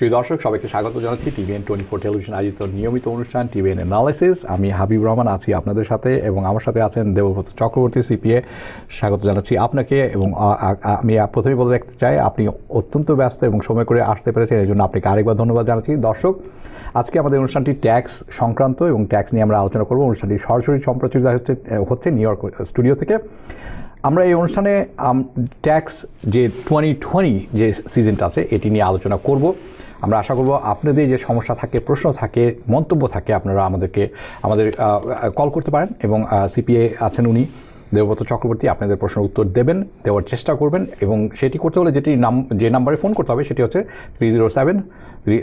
প্রিয় দর্শক সবাইকে স্বাগত জানাচ্ছি টিভিএন টোয়েন্টি ফোর টেলিভিশন আয়োজিত নিয়মিত অনুষ্ঠান টিভিএন অ্যানালাইসিস আমি হাবিব রহমান আছি আপনাদের সাথে এবং আমার সাথে আছেন দেবব্রত চক্রবর্তী সিপিএ স্বাগত জানাচ্ছি আপনাকে এবং আমি প্রথমেই বলে দেখতে চাই আপনি অত্যন্ত ব্যস্ত এবং সময় করে আসতে পেরেছেন এই জন্য আপনাকে আরেকবার ধন্যবাদ জানাচ্ছি দর্শক আজকে আমাদের অনুষ্ঠানটি ট্যাক্স সংক্রান্ত এবং ট্যাক্স নিয়ে আমরা আলোচনা করব অনুষ্ঠানটি সরাসরি সম্প্রচারিত হচ্ছে হচ্ছে নিউ ইয়র্ক স্টুডিও থেকে আমরা এই অনুষ্ঠানে ট্যাক্স যে টোয়েন্টি টোয়েন্টি যে সিজনটা আছে এটি নিয়ে আলোচনা করব আমরা আশা করব আপনাদের যে সমস্যা থাকে প্রশ্ন থাকে মন্তব্য থাকে আপনারা আমাদেরকে আমাদের কল করতে পারেন এবং সিপিএ আছেন উনি দেবব্রত চক্রবর্তী আপনাদের প্রশ্নের উত্তর দেবেন দেওয়ার চেষ্টা করবেন এবং সেটি করতে হলে যেটি নাম যে নাম্বারে ফোন করতে হবে সেটি হচ্ছে three zero seven three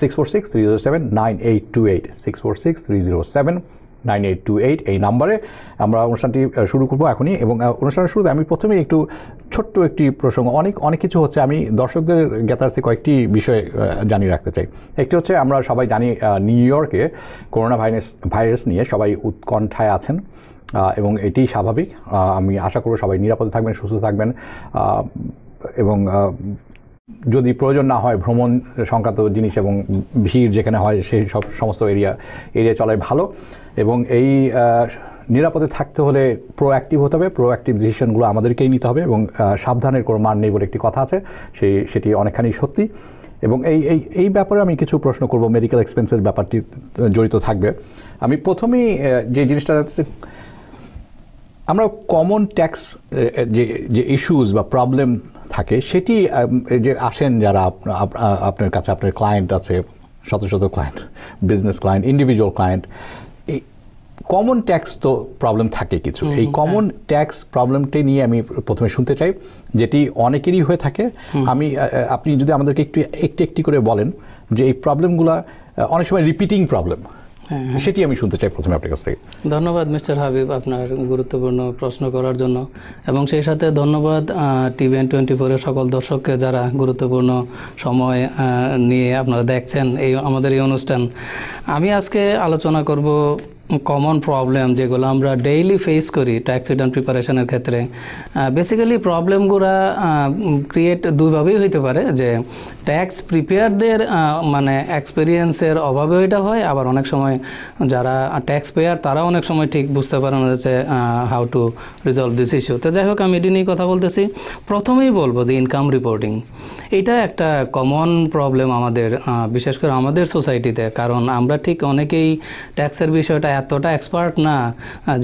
six four six three zero seven nine eight two eight six four six three zero seven nine eight two eight এই নাম্বারে আমরা অনুষ্ঠানটি শুরু করবো এখনই এবং অনুষ্ঠানের শুরুতে আমি প্রথমে একটু ছোট্ট একটি প্রসঙ্গ অনেক অনেক কিছু হচ্ছে আমি দর্শকদের জ্ঞাতার্থে কয়েকটি বিষয় জানিয়ে রাখতে চাই একটি হচ্ছে আমরা সবাই জানি নিউ ইয়র্কে করোনা ভাইরাস ভাইরাস নিয়ে সবাই উৎকণ্ঠায় আছেন এবং এটি স্বাভাবিক আমি আশা করব সবাই নিরাপদে থাকবেন সুস্থ থাকবেন এবং যদি প্রয়োজন না হয় ভ্রমণ সংক্রান্ত জিনিস এবং ভিড় যেখানে হয় সেই সব সমস্ত এরিয়া এরিয়া চলাই ভালো এবং এই নিরাপদে থাকতে হলে প্রোঅ্যাক্টিভ হতে হবে প্রোঅ্যাক্টিভ ডিসিশনগুলো আমাদেরকেই নিতে হবে এবং সাবধানের কোনো মান নেই বলে একটি কথা আছে সেই সেটি অনেকখানি সত্যি এবং এই এই এই ব্যাপারে আমি কিছু প্রশ্ন করব মেডিকেল এক্সপেন্সের ব্যাপারটি জড়িত থাকবে আমি প্রথমেই যে জিনিসটা জানতে আমরা কমন ট্যাক্স যে যে ইস্যুস বা প্রবলেম থাকে সেটি যে আসেন যারা আপনার কাছে আপনার ক্লায়েন্ট আছে শত শত client business client individual client এই কমন ট্যাক্স তো প্রবলেম থাকে কিছু এই কমন ট্যাক্স প্রবলেমটি নিয়ে আমি প্রথমে শুনতে চাই যেটি অনেকেরই হয়ে থাকে আমি আপনি যদি আমাদেরকে একটু একটি একটি করে বলেন যে এই প্রবলেমগুলো অনেক সময় রিপিটিং প্রবলেম হ্যাঁ, হ্যাঁ। সেটি আমি শুনতে চাই প্রথমে আপনার কাছ থেকে ধন্যবাদ মিস্টার হাবিব আপনার গুরুত্বপূর্ণ প্রশ্ন করার জন্য এবং সেই সাথে ধন্যবাদ টিভিএন টোয়েন্টি ফোরের সকল দর্শককে যারা গুরুত্বপূর্ণ সময় নিয়ে আপনারা দেখছেন এই আমাদের এই অনুষ্ঠান আমি আজকে আলোচনা করব কমন প্রবলেম যেগুলো আমরা ডেইলি ফেস করি ট্যাক্স রিটার্ন প্রিপারেশনের ক্ষেত্রে বেসিক্যালি প্রবলেমগুলো ক্রিয়েট দুইভাবেই হইতে পারে যে ট্যাক্স প্রিপেয়ারদের মানে এক্সপিরিয়েন্সের অভাবে এটা হয় আবার অনেক সময় যারা ট্যাক্স পেয়ার তারা অনেক সময় ঠিক বুঝতে পারে না যে how to resolve this issue তো যাই হোক আমি এটি নিয়ে কথা বলতেছি প্রথমেই বলবো যে ইনকাম রিপোর্টিং এটা একটা কমন প্রবলেম আমাদের বিশেষ করে আমাদের সোসাইটিতে কারণ আমরা ঠিক অনেকেই ট্যাক্সের বিষয়টা এতটা এক্সপার্ট না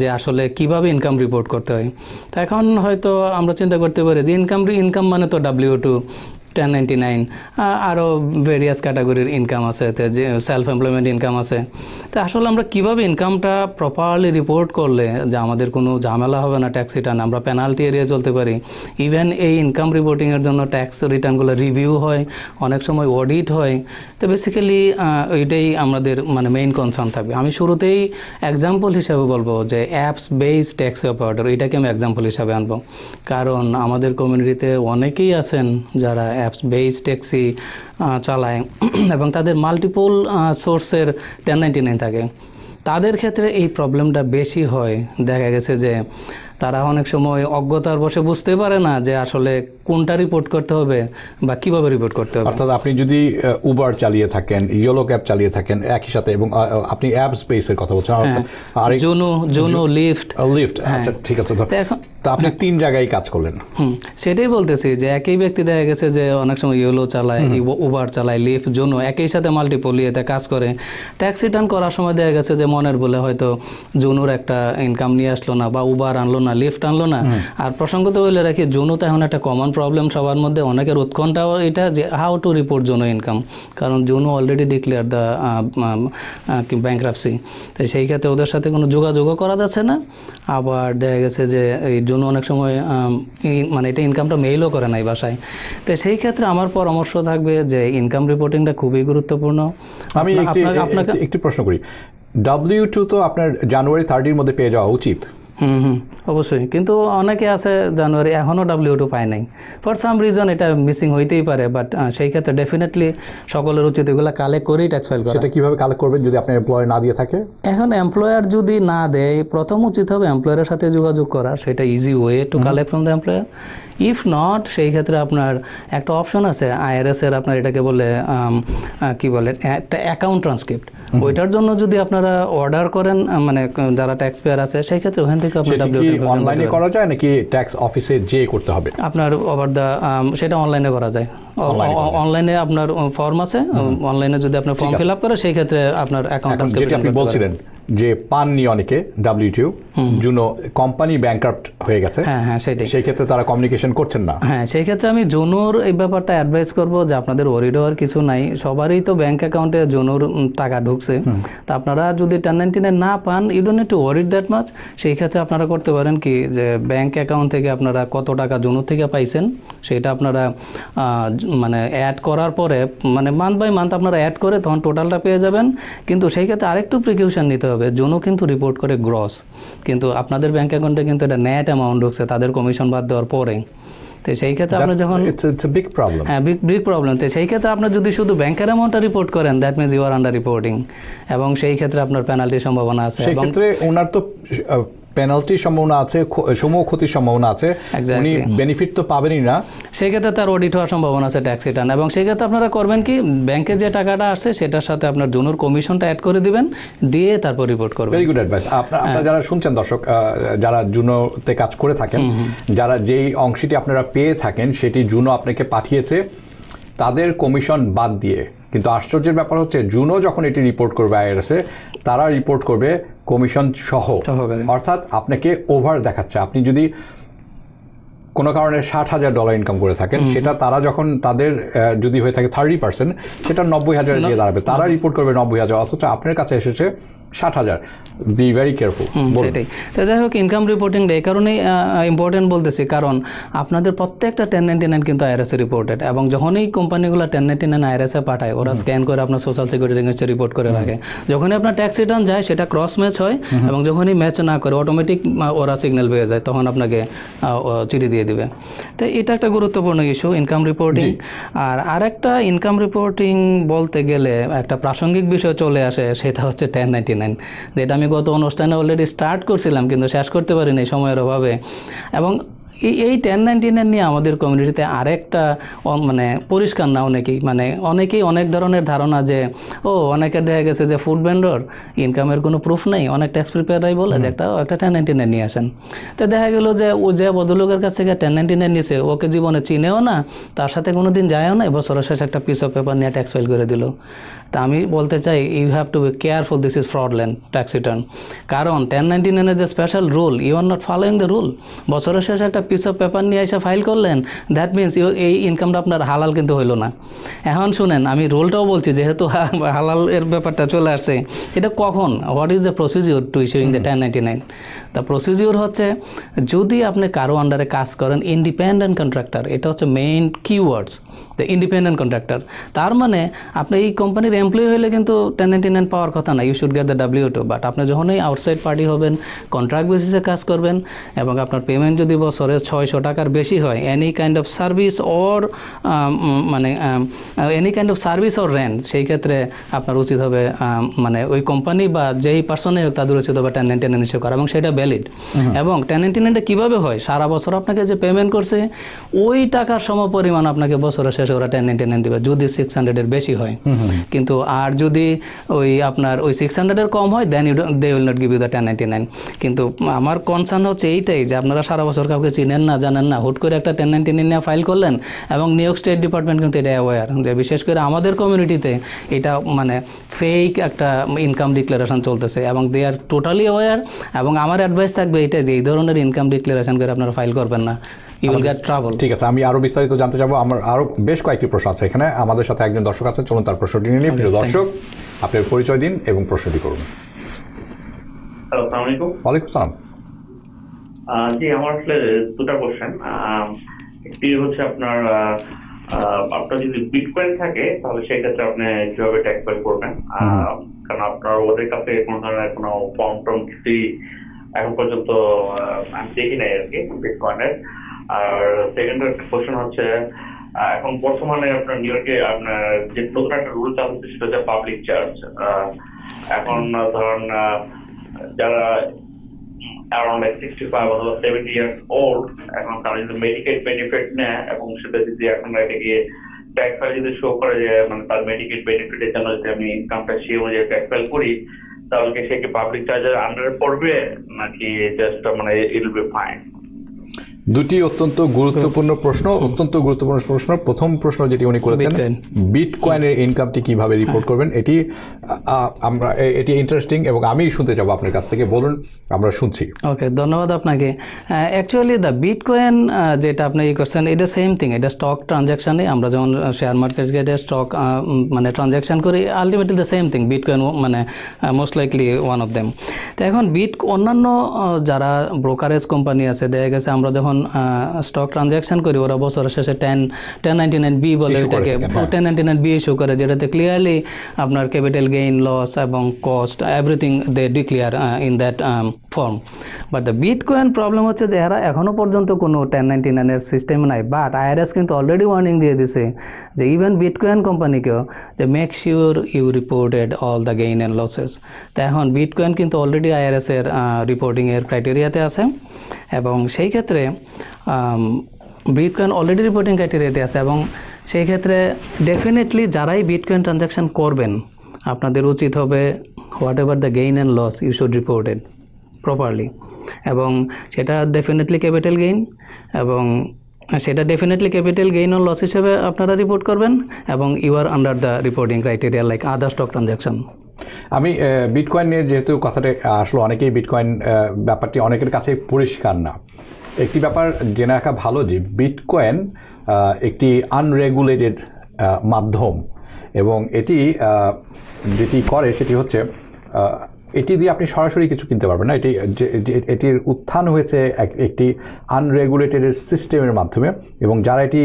যে আসলে কিভাবে ইনকাম রিপোর্ট করতে হয় তো এখন হয়তো আমরা চিন্তা করতে পারি যে ইনকাম ইনকাম মানে তো W two ten ninety nine আরও ভেরিয়াস ক্যাটাগরির ইনকাম আছে যে সেলফ এমপ্লয়মেন্ট ইনকাম আছে তো আসলে আমরা কিভাবে ইনকামটা প্রপারলি রিপোর্ট করলে যে আমাদের কোনো ঝামেলা হবে না ট্যাক্স রিটার্ন আমরা পেনাল্টি এরিয়া চলতে পারি ইভেন এই ইনকাম রিপোর্টিংয়ের জন্য ট্যাক্স রিটার্নগুলো রিভিউ হয় অনেক সময় অডিট হয় তো বেসিক্যালি ওইটাই আমাদের মানে মেইন কনসার্ন থাকবে আমি শুরুতেই এক্সাম্পল হিসাবে বলবো যে অ্যাপস বেস ট্যাক্স অপারেটর এটাকে আমি এক্সাম্পল হিসাবে আনবো কারণ আমাদের কমিউনিটিতে অনেকেই আছেন যারা অ্যাপস বেস ট্যাক্সি চালায় এবং তাদের মাল্টিপল সোর্সের টেন নাইনটি নাইন থাকে তাদের ক্ষেত্রে এই প্রবলেমটা বেশি হয় দেখা গেছে যে তারা অনেক সময় অজ্ঞতার বসে বুঝতে পারে না যে আসলে কোনটা রিপোর্ট করতে হবে বা কিভাবে রিপোর্ট করতে হবে অর্থাৎ আপনি যদি উবার চালিয়ে থাকেন ইয়েলো ক্যাব চালিয়ে থাকেন একই সাথে এবং আপনি অ্যাপ স্পেসের কথা বলছেন আর জুনু জুনু লিফট লিফট আচ্ছা ঠিক আছে তো আপনি তিন জায়গায় কাজ করলেন হুম সেটাই বলতেছি যে একই ব্যক্তি দেখা গেছে যে অনেক সময় ইয়েলো চালায় উবার চালায় লিফ্ট জন্য একই সাথে মাল্টিপল ইয়েতে কাজ করে ট্যাক্সি টান করার সময় দেখা গেছে যে মনের বলে হয়তো জুনুর একটা ইনকাম নিয়ে আসলো না বা উবার আনলো না লিফ্ট আনলো না আর প্রসঙ্গত বলে রাখি জুনু তো এখন একটা কমন প্রবলেম সবার মধ্যে অনেকের উৎকণ্ঠাও এটা যে হাউ টু রিপোর্ট জোনো ইনকাম কারণ জুনু অলরেডি ডিক্লেয়ার দ্য ব্যাংক্রাপসি তো সেই ক্ষেত্রে ওদের সাথে কোনো যোগাযোগও করা যাচ্ছে না আবার দেখা গেছে যে এই জন্য অনেক সময় মানে এটা ইনকামটা মেইলও করে নাই বাসায় তো সেই ক্ষেত্রে আমার পরামর্শ থাকবে যে ইনকাম রিপোর্টিংটা খুবই গুরুত্বপূর্ণ আমি আপনাকে একটু প্রশ্ন করি ডাব্লিউ টু তো আপনার জানুয়ারি থার্টির মধ্যে পেয়ে যাওয়া উচিত হুম হুম অবশ্যই কিন্তু অনেকে আছে জানুয়ারি এখনও ডাব্লিউ টু পায় নাই ফর সাম রিজন এটা মিসিং হইতেই পারে বাট সেই ক্ষেত্রে ডেফিনেটলি সকলের উচিত এগুলো কালেক্ট করেই ট্যাক্স ফাইল করা সেটা কীভাবে কালেক্ট করবেন যদি আপনি এমপ্লয়ার না দিয়ে থাকে এখন এমপ্লয়ার যদি না দেয় প্রথম উচিত হবে এমপ্লয়ারের সাথে যোগাযোগ করা সেটা easy way to collect from the employer if not সেই ক্ষেত্রে আপনার একটা অপশন আছে আইআরএসের আপনার এটাকে বলে কি বলে একটা অ্যাকাউন্ট ট্রান্সক্রিপ্ট ওইটার জন্য যদি আপনারা অর্ডার করেন মানে যারা ট্যাক্স পেয়ার আছে সেই ক্ষেত্রে ওখান থেকে আপনার অনলাইনে করা যায় নাকি ট্যাক্স অফিসে যে করতে হবে আপনার ওভার দ্য সেটা অনলাইনে করা যায় অনলাইনে আপনার ফর্ম আছে অনলাইনে যদি আপনার ফর্ম ফিল আপ করে সেই ক্ষেত্রে আপনার অ্যাকাউন্ট আপনি বলছিলেন যে পাননি অনেকে ডাব্লিউটিউ জুনো কোম্পানি ব্যাংকাপ্ট হয়ে গেছে হ্যাঁ হ্যাঁ সেই ক্ষেত্রে তারা কমিউনিকেশন করছেন না হ্যাঁ সেই ক্ষেত্রে আমি জুনোর এই ব্যাপারটা অ্যাডভাইস করব যে আপনাদের ওয়ারিড হওয়ার কিছু নাই সবারই তো ব্যাংক অ্যাকাউন্টে জুনোর টাকা ঢুকছে তা আপনারা যদি টেন নাইনটিনে না পান you don't to worried that much সেই ক্ষেত্রে আপনারা করতে পারেন কি যে ব্যাংক অ্যাকাউন্ট থেকে আপনারা কত টাকা জুনোর থেকে পাইছেন সেটা আপনারা মানে অ্যাড করার পরে মানে মান্থ বাই মান্থ আপনারা অ্যাড করে তখন টোটালটা পেয়ে যাবেন কিন্তু সেই ক্ষেত্রে আরেকটু প্রিকিউশন নিতে হবে হবে জোনও কিন্তু রিপোর্ট করে গ্রস কিন্তু আপনাদের ব্যাঙ্ক অ্যাকাউন্টে কিন্তু এটা নেট অ্যামাউন্ট ঢুকছে তাদের কমিশন বাদ দেওয়ার পরে তো সেই ক্ষেত্রে আপনি যখন বিগ প্রবলেম হ্যাঁ বিগ বিগ প্রবলেম তো সেই ক্ষেত্রে আপনি যদি শুধু ব্যাংকের অ্যামাউন্টটা রিপোর্ট করেন that means you are under reporting এবং সেই ক্ষেত্রে আপনার পেনাল্টির সম্ভাবনা আছে সেই ক্ষেত্রে ওনার তো পেনাল্টির সম্ভাবনা আছে সমূহ ক্ষতির সম্ভাবনা আছে উনি বেনিফিট তো পাবেনই না সেই ক্ষেত্রে তার অডিট হওয়ার সম্ভাবনা আছে ট্যাক্স রিটার্ন এবং সেই ক্ষেত্রে আপনারা করবেন কি ব্যাংকে যে টাকাটা আসে সেটার সাথে আপনার জুনুর কমিশনটা অ্যাড করে দিবেন দিয়ে তারপর রিপোর্ট করবেন ভেরি গুড অ্যাডভাইস আপনারা আপনারা যারা শুনছেন দর্শক যারা জুনোতে কাজ করে থাকেন যারা যেই অংশটি আপনারা পেয়ে থাকেন সেটি জুনো আপনাকে পাঠিয়েছে তাদের কমিশন বাদ দিয়ে কিন্তু আশ্চর্যের ব্যাপার হচ্ছে জুনো যখন এটি রিপোর্ট করবে আইআরএসে তারা রিপোর্ট করবে কমিশন সহ অর্থাৎ আপনাকে ওভার দেখাচ্ছে আপনি যদি কোনো কারণে ষাট হাজার ডলার ইনকাম করে থাকেন সেটা তারা যখন তাদের যদি হয়ে থাকে থার্টি পার্সেন্ট সেটা নব্বই হাজার দিয়ে দাঁড়াবে তারা রিপোর্ট করবে নব্বই হাজার অথচ আপনার কাছে এসেছে ষাট হাজার বি ভেরি কেয়ারফুল সেটাই তো যাই হোক ইনকাম রিপোর্টিংটা এই কারণেই ইম্পর্টেন্ট বলতেছি কারণ আপনাদের প্রত্যেকটা টেন নাইনটি নাইন কিন্তু আইআরএসে রিপোর্টেড এবং যখনই কোম্পানিগুলো টেন নাইনটি নাইন এ পাঠায় ওরা স্ক্যান করে আপনার সোশ্যাল সিকিউরিটি রেজিস্টার রিপোর্ট করে রাখে যখনই আপনার ট্যাক্স রিটার্ন যায় সেটা ক্রস ম্যাচ হয় এবং যখনই ম্যাচ না করে অটোমেটিক ওরা সিগন্যাল পেয়ে যায় তখন আপনাকে চিঠি দিয়ে দিবে তো এটা একটা গুরুত্বপূর্ণ ইস্যু ইনকাম রিপোর্টিং আর আরেকটা ইনকাম রিপোর্টিং বলতে গেলে একটা প্রাসঙ্গিক বিষয় চলে আসে সেটা হচ্ছে টেন নাইনটি নাইন নেন যেটা আমি গত অনুষ্ঠানে অলরেডি স্টার্ট করছিলাম কিন্তু শেষ করতে পারিনি সময়ের অভাবে এবং এই টেন নাইনটি নাইন নিয়ে আমাদের কমিউনিটিতে আরেকটা মানে পরিষ্কার না অনেকেই মানে অনেকেই অনেক ধরনের ধারণা যে ও অনেকের দেখা গেছে যে ফুড ভেন্ডর ইনকামের কোনো প্রুফ নেই অনেক ট্যাক্স প্রিপেয়ারাই বলে যে একটা একটা টেন নাইনটি নাইন নিয়ে আসেন তো দেখা গেলো যে ও যে ভদ্রলোকের কাছ থেকে টেন নাইনটি নাইন নিয়েছে ওকে জীবনে চিনেও না তার সাথে কোনো দিন যায়ও না বছরের শেষে একটা পিস অফ পেপার নিয়ে ট্যাক্স ফাইল করে দিল তা আমি বলতে চাই you have to be careful this is fraudulent tax return কারণ টেন নাইনটি নাইনের যে special rule you are not following the rule বছরের শেষে একটা পিস অফ পেপার নিয়ে এসে ফাইল করলেন দ্যাট মিন্স এই ইনকামটা আপনার হালাল কিন্তু হইল না এখন শুনেন আমি রোলটাও বলছি যেহেতু হালাল এর ব্যাপারটা চলে আসছে এটা কখন what is the procedure to issuing the ten ninety nine the procedure হচ্ছে যদি আপনি কারো আন্ডারে কাজ করেন ইন্ডিপেন্ডেন্ট কন্ট্রাক্টর এটা হচ্ছে main keywords the independent contractor তার মানে আপনি এই কোম্পানির এমপ্লয়ি হলে কিন্তু টেন নাইনটি নাইন পাওয়ার কথা না you should get the W two but আপনি যখনই আউটসাইড পার্টি হবেন কন্ট্রাক্ট বেসিসে কাজ করবেন এবং আপনার পেমেন্ট যদি বছরে ছয়শো টাকার বেশি হয় any kind of service or মানে any kind of service or rent সেই ক্ষেত্রে আপনার উচিত হবে মানে ওই কোম্পানি বা যেই পার্সনে হোক তাদের উচিত হবে টেন নাইনটি নাইন করা এবং সেটা ভ্যালিড এবং টেন নাইনটি নাইনটা কীভাবে হয় সারা বছর আপনাকে যে পেমেন্ট করছে ওই টাকার সম পরিমাণ আপনাকে বছরে শেষ শেষে ওরা নাইনটি নাইন দেবে যদি সিক্স হান্ড্রেডের বেশি হয় কিন্তু আর যদি ওই আপনার ওই সিক্স হান্ড্রেডের কম হয় then you they will not give you the ten ninety nine কিন্তু আমার কনসার্ন হচ্ছে এইটাই যে আপনারা সারা বছর কাউকে চিনেন না জানেন না হুট করে একটা টেন নাইনটি নাইন নিয়ে ফাইল করলেন এবং নিউ ইয়র্ক স্টেট ডিপার্টমেন্ট কিন্তু এটা অ্যাওয়ার যে বিশেষ করে আমাদের কমিউনিটিতে এটা মানে ফেক একটা ইনকাম ডিক্লারেশন চলতেছে এবং দে আর টোটালি অ্যাওয়ার এবং আমার অ্যাডভাইস থাকবে এটা যে এই ধরনের ইনকাম ডিক্লারেশন করে আপনারা ফাইল করবেন না ঠিক আছে আমি আরো বিস্তারিত জানতে চাবো আমার আরো বেশ কয়েকটি প্রশ্ন আছে এখানে আমাদের সাথে একজন দর্শক আছে চলুন তার প্রশ্নটি নিয়ে প্রিয় দর্শক আপনার পরিচয় দিন এবং প্রশ্নটি করুন ওয়ালাইকুম সালাম জি আমার আসলে দুটা কোশ্চেন একটি হচ্ছে আপনার আপনার যদি বিটকয়েন থাকে তাহলে সেই ক্ষেত্রে আপনি কিভাবে ট্যাক্স ফাইল করবেন কারণ আপনার ওদের কাছে কোন ধরনের কোনো ফর্ম টর্ম কিছুই এখন পর্যন্ত আমি দেখি নাই আর কি বিটকয়েনের আর সেকেন্ড কোশ্চেন হচ্ছে এখন বর্তমানে আপনার নিউ ইয়র্কে আপনার যে নতুন একটা রুল চালু হচ্ছে সেটা হচ্ছে পাবলিক চার্জ এখন ধরেন যারা অ্যারাউন্ড লাইক সিক্সটি ফাইভ অথবা সেভেন্টি ইয়ার্স ওল্ড এখন তারা যদি মেডিকেল বেনিফিট নেয় এবং সেটা যদি এখন এটা গিয়ে ট্যাক্স ফাইল যদি শো করে যে মানে তার মেডিকেড বেনিফিটের জন্য যদি আমি ইনকামটা সে অনুযায়ী ট্যাক্স ফাইল করি তাহলে সে কি পাবলিক চার্জের আন্ডারে পড়বে নাকি জাস্ট মানে ইট উইল বি ফাইন দুটি অত্যন্ত গুরুত্বপূর্ণ প্রশ্ন অত্যন্ত গুরুত্বপূর্ণ প্রশ্ন প্রথম প্রশ্ন যেটি উনি করেছেন বিটকয়েনের ইনকামটি কিভাবে রিপোর্ট হ্যাঁ। করবেন এটি আমরা এটি ইন্টারেস্টিং এবং আমি শুনতে যাব আপনার কাছ থেকে বলুন আমরা শুনছি ওকে ধন্যবাদ আপনাকে অ্যাকচুয়ালি দ্য বিটকয়েন যেটা আপনি ই করছেন এটা সেম থিং এটা স্টক ট্রানজাকশানে আমরা যেমন শেয়ার এটা স্টক মানে ট্রানজ্যাকশন করি ultimately the same thing bitcoin মানে most likely one of them তো এখন বিট অন্যান্য যারা ব্রোকারেজ কোম্পানি আছে দেখা গেছে আমরা যখন যখন স্টক ট্রানজ্যাকশন করি ওরা বছরের শেষে ten ten ninety nine B বলে এটাকে ten ninety nine B issue করে যেটাতে ক্লিয়ারলি আপনার ক্যাপিটাল গেইন লস এবং cost everything they declare in that form but the bitcoin problem হচ্ছে যে এরা এখনও পর্যন্ত কোনো টেন নাইনটি নাইনের সিস্টেম নাই বাট আইআরএস কিন্তু অলরেডি ওয়ার্নিং দিয়ে দিছে যে ইভেন বিট বিটকয়েন কোম্পানিকেও যে make sure you reported all the gain and losses তো এখন বিট বিটকয়েন কিন্তু অলরেডি আইআরএসের রিপোর্টিংয়ের ক্রাইটেরিয়াতে আছে এবং সেই ক্ষেত্রে বিটকয়েন অলরেডি রিপোর্টিং ক্রাইটেরিয়াতে আছে এবং সেই ক্ষেত্রে ডেফিনেটলি যারাই বিটকয়েন ট্রানজাকশান করবেন আপনাদের উচিত হবে whatever the gain and loss you should reported properly এবং সেটা ডেফিনেটলি ক্যাপিটাল গেইন এবং সেটা definitely capital gain on loss হিসেবে আপনারা রিপোর্ট করবেন এবং you are under the reporting criteria like other stock transaction আমি বিটকয়েন নিয়ে যেহেতু কথাটা আসলে অনেকেই বিটকয়েন ব্যাপারটি অনেকের কাছে পরিষ্কার না একটি ব্যাপার জেনে রাখা ভালো যে বিটকয়েন একটি আনরেগুলেটেড মাধ্যম এবং এটি যেটি করে সেটি হচ্ছে এটি দিয়ে আপনি সরাসরি কিছু কিনতে পারবেন না এটি এটির উত্থান হয়েছে একটি আনরেগুলেটেড সিস্টেমের মাধ্যমে এবং যারা এটি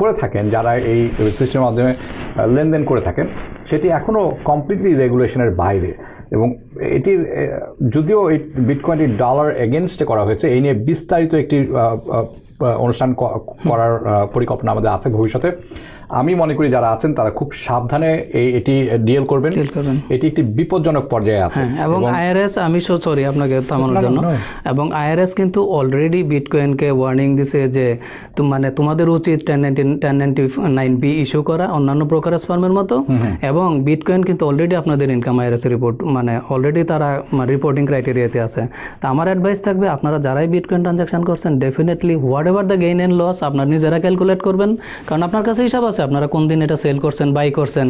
করে থাকেন যারা এই সিস্টেমের মাধ্যমে লেনদেন করে থাকেন সেটি এখনও কমপ্লিটলি রেগুলেশনের বাইরে এবং এটির যদিও এই বিটকয়েন্টি ডলার এগেনস্টে করা হয়েছে এই নিয়ে বিস্তারিত একটি অনুষ্ঠান করার পরিকল্পনা আমাদের আছে ভবিষ্যতে আমি মনে করি যারা আছেন তারা খুব সাবধানে এটি ডিল করবেন এটি একটি বিপজ্জনক পর্যায়ে আছে হ্যাঁ, এবং আইআরএস আমি সো সরি আপনাকে থামানোর জন্য এবং আইআরএস কিন্তু অলরেডি বিটকয়েনকে ওয়ার্নিং দিছে যে মানে তোমাদের উচিত ten ninety ten ninety nine B issue করা অন্যান্য প্রকার স্পার্মের মতো এবং বিটকয়েন কিন্তু অলরেডি আপনাদের ইনকাম আইআরএস রিপোর্ট মানে অলরেডি তারা রিপোর্টিং মানে ক্রাইটেরিয়াতে আছে তা আমার অ্যাডভাইস থাকবে আপনারা যারাই বিটকয়েন ট্রানজাকশন করছেন definitely whatever the gain and loss আপনার নিজেরা ক্যালকুলেট করবেন কারণ আপনার কাছে হিসাব আছে আপনারা কোন দিন এটা সেল করছেন বাই করছেন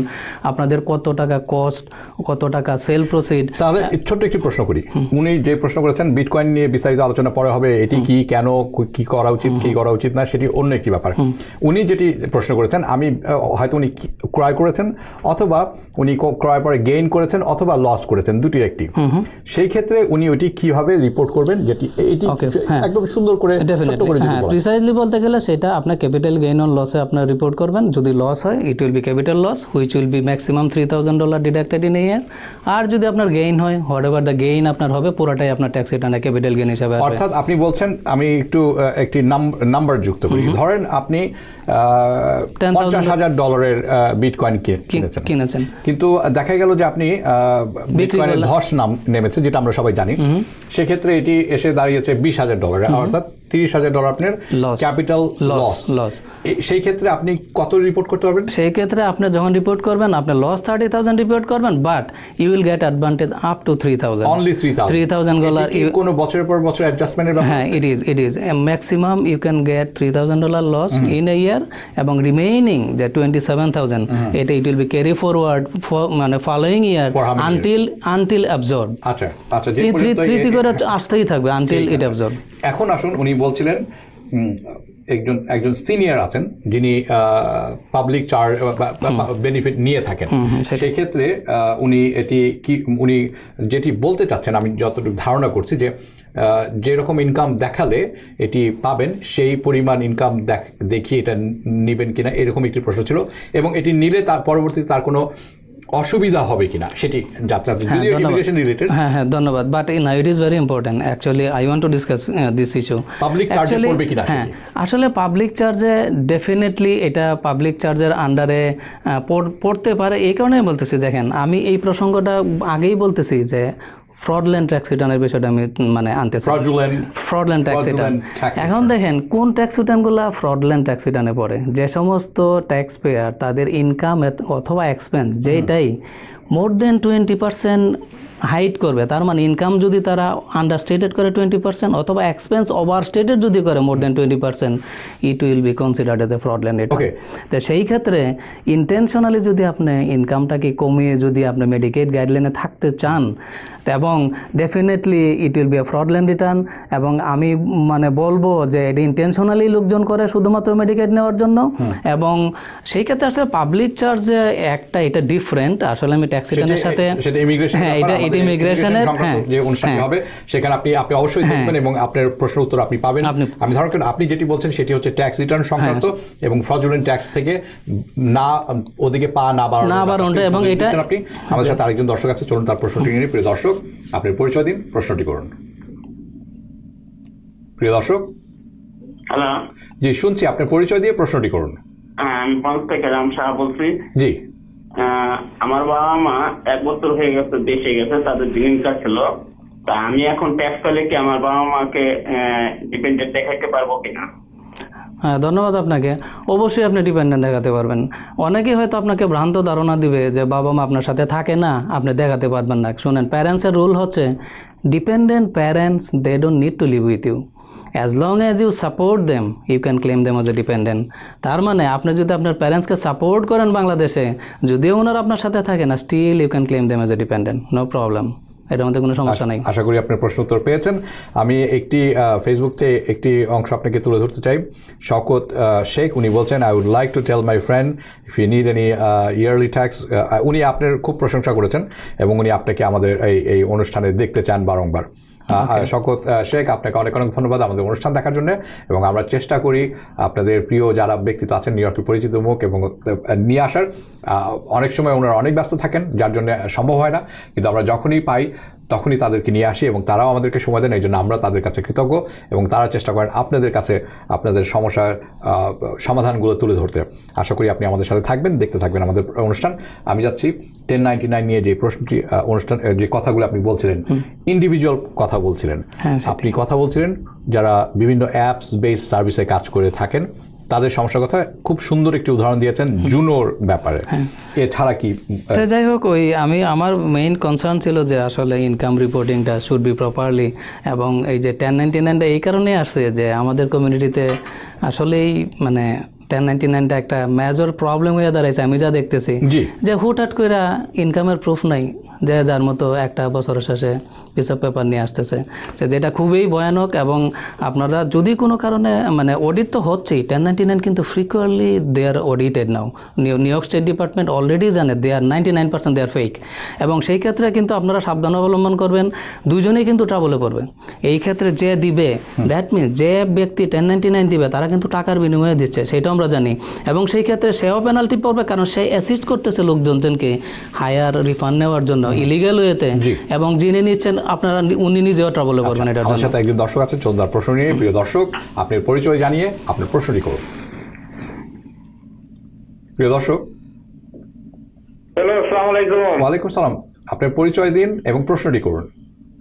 আপনাদের কত টাকা কস্ট কত টাকা সেল প্রসিড তাহলে ছোট্ট একটি প্রশ্ন করি উনি যে প্রশ্ন করেছেন বিটকয়েন নিয়ে বিস্তারিত আলোচনা পরে হবে এটি কি কেন কি করা উচিত কি করা উচিত না সেটি অন্য একটি ব্যাপার উনি যেটি প্রশ্ন করেছেন আমি হয়তো উনি ক্রয় করেছেন অথবা উনি ক্রয় পরে গেইন করেছেন অথবা লস করেছেন দুটি একটি সেই ক্ষেত্রে উনি ওটি কিভাবে রিপোর্ট করবেন যেটি এটি হ্যাঁ। একদম সুন্দর করে প্রিসাইজলি হ্যাঁ, বলতে গেলে সেটা আপনার ক্যাপিটাল গেইন অন লসে আপনার রিপোর্ট করবেন যদি লস হয় it will be capital loss which will be maximum three thousand dollar deducted in year আর যদি আপনার গেইন হয় হোয়াট এভার দ্য গেইন আপনার হবে পুরোটাই আপনার ট্যাক্স রিটার্নে ক্যাপিটাল গেইন হিসাবে অর্থাৎ আপনি বলছেন আমি একটু একটি নাম্বার যুক্ত করি ধরেন আপনি পঞ্চাশ হাজার ডলারের বিটকয়েনকে কিনেছেন কিনেছেন কিন্তু দেখা গেল যে আপনি বিটকয়েনের ধস নাম নেমেছে যেটা আমরা সবাই জানি সেক্ষেত্রে এটি এসে দাঁড়িয়েছে বিশ হাজার ডলার অর্থাৎ তিরিশ হাজার ডলার আপনার ক্যাপিটাল লস লস সেই ক্ষেত্রে আপনি কত রিপোর্ট করতে পারবেন সেই ক্ষেত্রে আপনি যখন রিপোর্ট করবেন আপনি লস থার্টি থাউজেন্ড রিপোর্ট করবেন but you will get advantage up to three thousand only three three thousand dollar কোনো বছরের পর বছর অ্যাডজাস্টমেন্টের হ্যাঁ it is it is maximum you can get three thousand dollar loss in a year এবং remaining যে twenty seven thousand এটা it will be carry forward মানে following year until until absorb আচ্ছা আচ্ছা করে আসতেই থাকবে আনটিল ইট অ্যাবজর্ব এখন আসুন উনি বলছিলেন একজন একজন সিনিয়র আছেন যিনি পাবলিক চার বেনিফিট নিয়ে থাকেন সেই ক্ষেত্রে উনি এটি কি উনি যেটি বলতে চাচ্ছেন আমি যতটুকু ধারণা করছি যে যেরকম ইনকাম দেখালে এটি পাবেন সেই পরিমাণ ইনকাম দেখ দেখিয়ে এটা নেবেন কিনা এরকম একটি প্রশ্ন ছিল এবং এটি নিলে তার পরবর্তীতে তার কোনো অসুবিধা হবে কিনা সেটি যাত্রা হ্যাঁ, যদিও ইমিগ্রেশন রিলেটেড হ্যাঁ হ্যাঁ ধন্যবাদ বাট না it is very important actually I want to discuss this issue public charge পড়বে কিনা হ্যাঁ আসলে পাবলিক চার্জে ডেফিনেটলি এটা পাবলিক চার্জের আন্ডারে পড়তে পারে এই কারণেই বলতেছি দেখেন আমি এই প্রসঙ্গটা আগেই বলতেছি যে ফ্রডল্যান্ড ট্যাক্স রিটার্নের বিষয়টা আমি মানে আনতে চাই ফ্রডল্যান্ড ট্যাক্স রিটার্ন এখন দেখেন কোন ট্যাক্স রিটার্নগুলো ফ্রডল্যান্ড ট্যাক্স রিটার্নে পড়ে যে সমস্ত ট্যাক্স পেয়ার তাদের ইনকাম অথবা এক্সপেন্স যেইটাই more than twenty percent hide করবে তার মানে ইনকাম যদি তারা আন্ডারস্টেটেড করে টোয়েন্টি পার্সেন্ট অথবা এক্সপেন্স ওভারস্টেটেড যদি করে more than twenty percent it will be considered as a land okay তো সেই ক্ষেত্রে ইন্টেনশনালি যদি আপনি ইনকামটাকে কমিয়ে যদি আপনি মেডিকেট গাইডলাইনে থাকতে চান এবং definitely it will be a land return এবং আমি মানে বলবো যে এটা ইন্টেনশনালি লোকজন করে শুধুমাত্র মেডিকেট নেওয়ার জন্য এবং সেই ক্ষেত্রে আসলে পাবলিক চার্জ একটা এটা ডিফারেন্ট আসলে আমি ট্যাক্স রিটার্নের সাথে হ্যাঁ এটা হ্যাঁ, হ্যাঁ। হ্যাঁ। আমাদের আপনি যেটি বলছেন সেটি হচ্ছে ট্যাক্স রিটার্ন সংক্রান্ত এবং ফ্রজুলেন্ট ট্যাক্স থেকে না ওদিকে পা না বাড়ানো এবং আপনি আমাদের সাথে আরেকজন দর্শক আছে চলুন তার প্রশ্নটি নিয়ে প্রিয় দর্শক আপনার পরিচয় দিন প্রশ্নটি করুন প্রিয় দর্শক হ্যালো জি শুনছি আপনার পরিচয় দিয়ে প্রশ্নটি করুন আমি বলতে গেলাম শাহ বলছি জি আমার বাবা মা এক বছর হয়ে গেছে দেশে গেছে তাদের গ্রিন কার্ড ছিল তা আমি এখন ট্যাক্স পেলে কি আমার বাবা মাকে ডিপেন্ডেন্ট দেখাতে পারবো কিনা হ্যাঁ ধন্যবাদ আপনাকে অবশ্যই আপনি ডিপেন্ডেন্ট দেখাতে পারবেন অনেকেই হয়তো আপনাকে ভ্রান্ত ধারণা দিবে যে বাবা মা আপনার সাথে থাকে না আপনি দেখাতে পারবেন না শুনেন প্যারেন্টসের রুল হচ্ছে dependent parents they don't need to live with you as long as you support them you can claim them as a dependent তার মানে আপনি যদি আপনার প্যারেন্টসকে সাপোর্ট করেন বাংলাদেশে যদিও ওনারা আপনার সাথে থাকে না still you can claim them as a dependent no problem এটার মধ্যে কোনো সমস্যা নেই আশা করি আপনার প্রশ্ন উত্তর পেয়েছেন আমি একটি ফেসবুক থেকে একটি অংশ আপনাকে তুলে ধরতে চাই শকত শেখ উনি বলছেন I would like to tell my friend if you need any yearly tax উনি আপনার খুব প্রশংসা করেছেন এবং উনি আপনাকে আমাদের এই এই অনুষ্ঠানে দেখতে চান বারংবার শকত শেখ আপনাকে অনেক অনেক ধন্যবাদ আমাদের অনুষ্ঠান দেখার জন্য এবং আমরা চেষ্টা করি আপনাদের প্রিয় যারা ব্যক্তিত্ব আছেন নিউ ইয়র্কের পরিচিত মুখ এবং নিয়ে আসার অনেক সময় ওনারা অনেক ব্যস্ত থাকেন যার জন্য সম্ভব হয় না কিন্তু আমরা যখনই পাই তখনই তাদেরকে নিয়ে আসি এবং তারাও আমাদেরকে সময় দেন এই জন্য আমরা তাদের কাছে কৃতজ্ঞ এবং তারা চেষ্টা করেন আপনাদের কাছে আপনাদের সমস্যার সমাধানগুলো তুলে ধরতে আশা করি আপনি আমাদের সাথে থাকবেন দেখতে থাকবেন আমাদের অনুষ্ঠান আমি যাচ্ছি টেন নাইনটি নাইন নিয়ে যে প্রশ্নটি অনুষ্ঠান যে কথাগুলো আপনি বলছিলেন ইন্ডিভিজুয়াল কথা বলছিলেন হ্যাঁ, আপনি কথা বলছিলেন যারা বিভিন্ন অ্যাপস বেস সার্ভিসে কাজ করে থাকেন তাদের সমস্যার কথা খুব সুন্দর একটি উদাহরণ দিয়েছেন জুনোর ব্যাপারে হ্যাঁ। এছাড়া কি যাই হোক ওই আমি আমার মেইন কনসার্ন ছিল যে আসলে ইনকাম রিপোর্টিংটা শুড বি প্রপারলি এবং এই যে টেন নাইনটি নাইনটা এই কারণেই আসছে যে আমাদের কমিউনিটিতে আসলেই মানে টেন নাইনটি নাইনটা একটা মেজর প্রবলেম হয়ে দাঁড়াইছে আমি যা দেখতেছি যে হুটহাট করে ইনকামের প্রুফ নাই যে যার মতো একটা বছর শেষে পিস পেপার নিয়ে আসতেছে যেটা খুবই ভয়ানক এবং আপনারা যদি কোনো কারণে মানে অডিট তো হচ্ছেই টেন নাইনটি নাইন কিন্তু frequently they are audited now New York state department already জানে they are ninety nine percent they are fake এবং সেই ক্ষেত্রে কিন্তু আপনারা সাবধান অবলম্বন করবেন দুজনেই কিন্তু ট্রাবলে পড়বে এই ক্ষেত্রে যে দিবে দ্যাট মিন যে ব্যক্তি টেন নাইনটি নাইন দিবে তারা কিন্তু টাকার বিনিময়ে দিচ্ছে সেটাও আমরা জানি এবং সেই ক্ষেত্রে সেও পেনাল্টি পড়বে কারণ সে অ্যাসিস্ট করতেছে লোকজনকে হায়ার রিফান্ড নেওয়ার জন্য ইলিগাল ওয়েতে এবং জেনে নিচ্ছেন আপনারা উনি নিজেও ট্রাবলে করবেন আচ্ছা, এটার জন্য সাথে একজন দর্শক আছে চন্দার প্রশ্ন নিয়ে প্রিয় দর্শক আপনি পরিচয় জানিয়ে আপনার প্রশ্নটি করুন প্রিয় দর্শক হ্যালো আসসালামু আলাইকুম ওয়ালাইকুম সালাম আপনার পরিচয় দিন এবং প্রশ্নটি করুন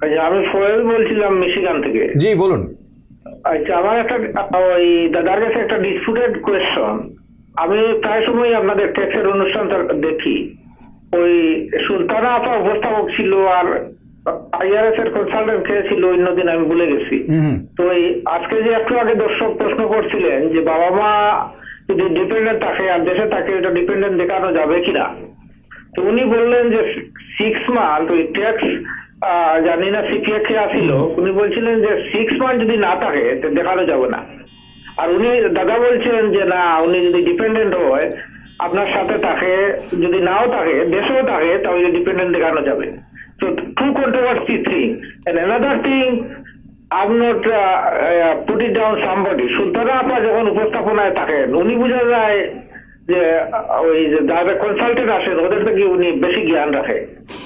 আচ্ছা, আমি সোহেল বলছিলাম মিশিগান থেকে জি বলুন আচ্ছা আমার একটা ওই দাদার কাছে একটা ডিসপুটেড কোয়েশ্চন আমি প্রায় সময় আপনাদের ট্যাক্সের অনুষ্ঠান দেখি ওই সুলতানা আপা উপস্থাপক ছিল আর আইআরএস এর কনসালটেন্ট অন্যদিন আমি ভুলে গেছি তো আজকে যে একটু আগে দর্শক প্রশ্ন করছিলেন যে বাবা মা যদি ডিপেন্ডেন্ট থাকে আর দেশে থাকে এটা ডিপেন্ডেন্ট দেখানো যাবে কিনা তো উনি বললেন যে সিক্স মান্থ ওই ট্যাক্স জানি না সিপিএ আসিল উনি বলছিলেন যে সিক্স মান্থ যদি না থাকে দেখানো যাবে না আর উনি দাদা বলছেন যে না উনি যদি ডিপেন্ডেন্ট হয় আপনার সাথে থাকে যদি নাও থাকে দেশেও থাকে তাহলে ডিপেন্ডেন্ট দেখানো যাবে তো to controversy thing and thing যখন উপস্থাপনায় থাকেন উনি বোঝা যায় যে ওই যে যারা কনসালটেন্ট আসেন ওদের থেকে উনি বেশি জ্ঞান রাখে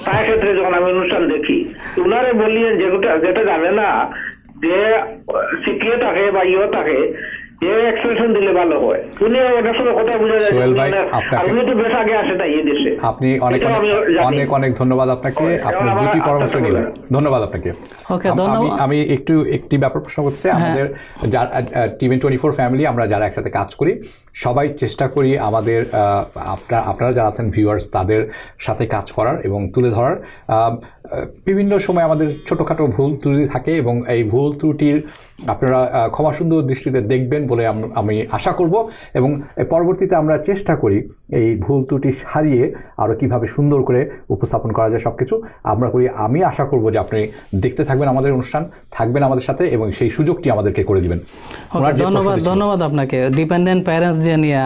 তার ক্ষেত্রে যখন আমি অনুষ্ঠান দেখি উনারে বললেন যেটা যেটা জানে না যে সিপিএ থাকে বা ইয়ে থাকে মানে অনেক অনেক ধন্যবাদ আপনাকে ধন্যবাদ আপনাকে আমি একটু একটি ব্যাপার প্রশ্ন করতে টোয়েন্টি ফোর ফ্যামিলি আমরা যারা একসাথে কাজ করি সবাই চেষ্টা করি আমাদের আপনারা আপনারা যারা আছেন ভিউয়ার্স তাদের সাথে কাজ করার এবং তুলে ধরার বিভিন্ন সময় আমাদের ছোটোখাটো ভুল ত্রুটি থাকে এবং এই ভুল ত্রুটির আপনারা ক্ষমা সুন্দর দৃষ্টিতে দেখবেন বলে আমি আশা করব এবং পরবর্তীতে আমরা চেষ্টা করি এই ভুল ত্রুটি সারিয়ে আরও কিভাবে সুন্দর করে উপস্থাপন করা যায় সব কিছু আমরা করি আমি আশা করব যে আপনি দেখতে থাকবেন আমাদের অনুষ্ঠান থাকবেন আমাদের সাথে এবং সেই সুযোগটি আমাদেরকে করে দিবেন হ্যাঁ, ধন্যবাদ ধন্যবাদ আপনাকে ডিপেন্ডেন্ট প্যারেন্টস যে নিয়ে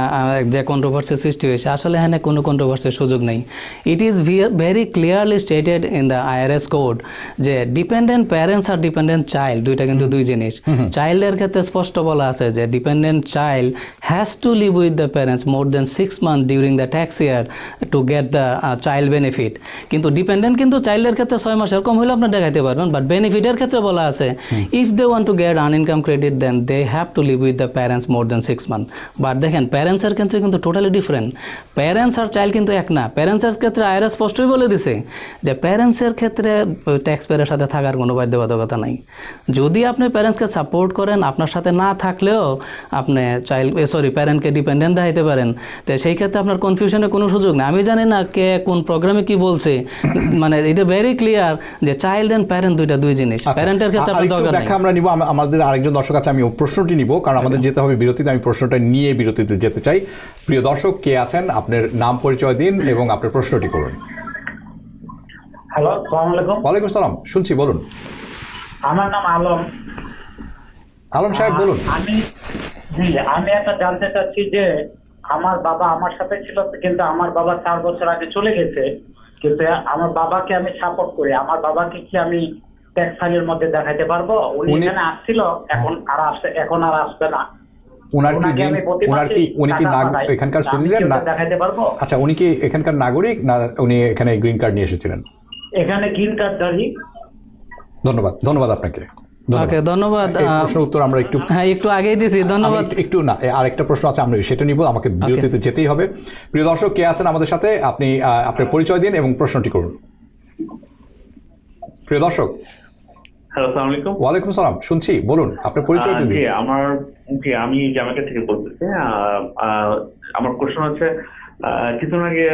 যে কন্ট্রোভার্সির সৃষ্টি হয়েছে আসলে এখানে কোনো কন্ট্রোভার্সির সুযোগ নেই it is very clearly stated in the IRS code যে ডিপেন্ডেন্ট প্যারেন্টস আর ডিপেন্ডেন্ট চাইল্ড দুইটা কিন্তু দুই জিনিস চাইল্ডের ক্ষেত্রে স্পষ্ট বলা আছে যে dependent child has to live with the parents more than six month during the tax year to get the child benefit কিন্তু ডিপেন্ডেন্ট কিন্তু চাইল্ডের ক্ষেত্রে ছয় মাস এরকম হলে আপনার দেখাইতে পারবেন বাট বেনিফিটের ক্ষেত্রে বলা আছে if they want to get earned income credit then they have to live with the parents more than six month but দেখেন প্যারেন্টসের ক্ষেত্রে কিন্তু টোটালি ডিফারেন্ট প্যারেন্টস আর চাইল্ড কিন্তু এক না প্যারেন্টসের ক্ষেত্রে আয়রা স্পষ্টই বলে দিছে যে প্যারেন্টসের ক্ষেত্রে ট্যাক্স ট্যাক্সপেয়ারের সাথে থাকার কোনো বাধ্যবাধকতা নাই যদি আপনি প্যারেন্টসকে সাপোর্ট করেন আপনার সাথে না থাকলেও আপনি চাইল্ড সরি প্যারেন্টকে ডিপেন্ডেন্ট দেখাইতে পারেন তো সেই ক্ষেত্রে আপনার কনফিউশনে কোনো সুযোগ নেই আমি জানি না কে কোন প্রোগ্রামে কি বলছে মানে এটা ভেরি ক্লিয়ার যে চাইল্ড অ্যান্ড প্যারেন্ট দুইটা দুই জিনিস প্যারেন্টের আচ্ছা, ক্ষেত্রে আপনার দরকার আমরা নিব আমাদের আরেকজন দর্শক আছে আমি প্রশ্নটি নিব কারণ আমাদের আচ্ছা। যেতে হবে বিরতিতে আমি প্রশ্নটা নিয়ে বিরতিতে যেতে চাই প্রিয় দর্শক কে আছেন আপনার নাম পরিচয় দিন এবং আপনার প্রশ্নটি করুন হ্যালো ওয়ালাইকুম শুনছি বলুন আমার নাম আলম আলম সাহেব বলুন আমি জি আমি একটা জানতে চাচ্ছি যে আমার বাবা আমার সাথে ছিল কিন্তু আমার বাবা চার বছর আগে চলে গেছে কিন্তু আমার বাবাকে আমি সাপোর্ট করি আমার বাবাকে কি আমি ট্যাক্স ফাইলের মধ্যে দেখাতে পারবো উনি এখানে আসছিল এখন আর আসবে এখন আর আসবে না কি এখানকার সিটিজেন না দেখাতে পারবো আচ্ছা উনি কি এখানকার নাগরিক না উনি এখানে গ্রিন কার্ড নিয়ে এসেছিলেন এখানে গ্রিন কার্ডধারী ধন্যবাদ ধন্যবাদ আপনাকে ধন্যবাদ প্রশ্ন উত্তর আমরা একটু হ্যাঁ একটু আগেই দিয়েছি ধন্যবাদ একটু না আরেকটা প্রশ্ন আছে আমরা সেটা নিব আমাকে বিরতিতে যেতেই হবে প্রিয় দর্শক কে আছেন আমাদের সাথে আপনি আপনার পরিচয় দিন এবং প্রশ্নটি করুন প্রিয় দর্শক হ্যালো আসসালামু আলাইকুম ওয়ালাইকুম সালাম শুনছি বলুন আপনার পরিচয় দিন আমার জি আমি জামাইকা থেকে বলতেছি আমার প্রশ্ন হচ্ছে কিছুদিন আগে